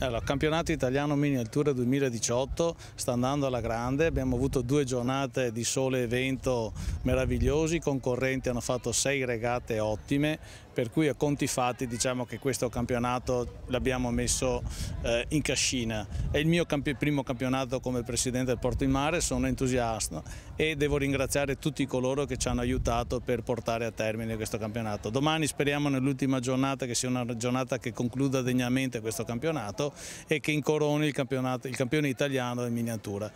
Allora, il campionato italiano Mini Tour 2018 sta andando alla grande, abbiamo avuto due giornate di sole e vento meravigliosi, i concorrenti hanno fatto sei regate ottime, per cui a conti fatti diciamo che questo campionato l'abbiamo messo eh, in cascina. È il mio camp primo campionato come presidente del Porto in Mare, sono entusiasta e devo ringraziare tutti coloro che ci hanno aiutato per portare a termine questo campionato. Domani speriamo nell'ultima giornata che sia una giornata che concluda degnamente questo campionato e che incoroni il, il campione italiano in miniatura.